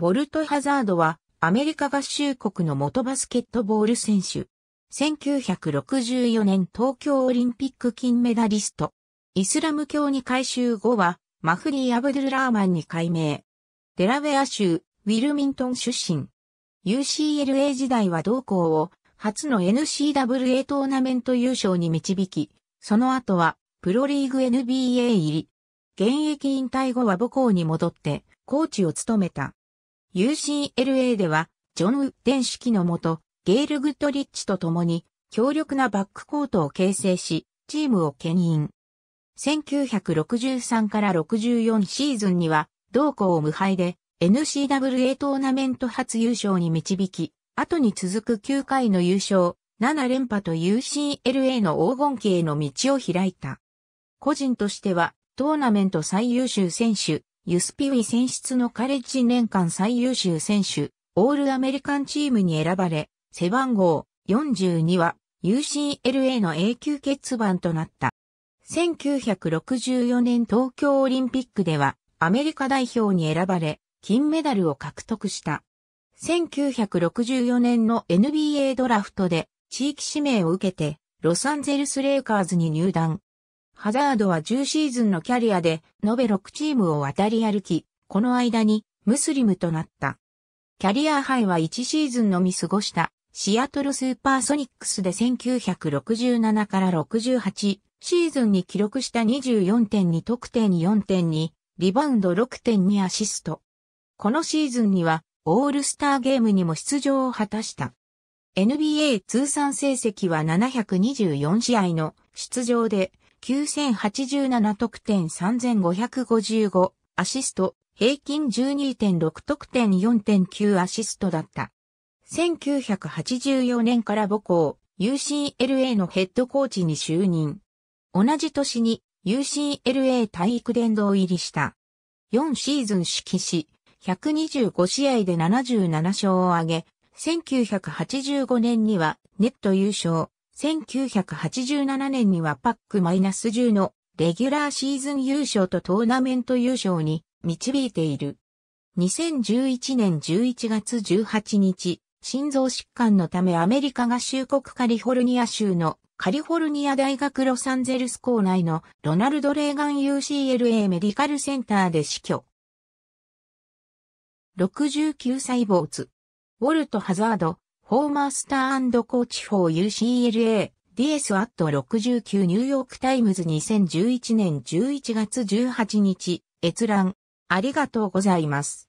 ウォルト・ハザードはアメリカ合衆国の元バスケットボール選手。1964年東京オリンピック金メダリスト。イスラム教に改修後はマフリー・アブドゥル・ラーマンに改名。デラウェア州ウィルミントン出身。UCLA 時代は同校を初の n c w a トーナメント優勝に導き、その後はプロリーグ NBA 入り。現役引退後は母校に戻ってコーチを務めた。UCLA では、ジョン・ウッデン主のもと、ゲール・グッドリッチと共に、強力なバックコートを形成し、チームを牽引。1963から64シーズンには、同校無敗で、n c w a トーナメント初優勝に導き、後に続く9回の優勝、7連覇と UCLA の黄金期への道を開いた。個人としては、トーナメント最優秀選手、ユスピウィ選出のカレッジ年間最優秀選手、オールアメリカンチームに選ばれ、背番号42は UCLA の永久欠番となった。1964年東京オリンピックではアメリカ代表に選ばれ、金メダルを獲得した。1964年の NBA ドラフトで地域指名を受けてロサンゼルスレイカーズに入団、ハザードは10シーズンのキャリアで、延べ6チームを渡り歩き、この間に、ムスリムとなった。キャリアハイは1シーズンのみ過ごした、シアトルスーパーソニックスで1967から68シーズンに記録した24.2得点4.2、リバウンド6.2アシスト。このシーズンには、オールスターゲームにも出場を果たした。NBA 通算成績は724試合の出場で、9087得点3555、アシスト、平均12.6得点4.9アシストだった。1984年から母校 UCLA のヘッドコーチに就任。同じ年に UCLA 体育殿堂入りした。4シーズン指揮し、125試合で77勝を挙げ、1985年にはネット優勝、1987年にはパックマイナ -10 のレギュラーシーズン優勝とトーナメント優勝に導いている。2011年11月18日、心臓疾患のためアメリカ合衆国カリフォルニア州のカリフォルニア大学ロサンゼルス校内のロナルド・レーガン UCLA メディカルセンターで死去。69歳坊主。ウォルト・ハザード、フォーマースターコーチ4 UCLA DS アット69ニューヨークタイムズ2011年11月18日閲覧ありがとうございます。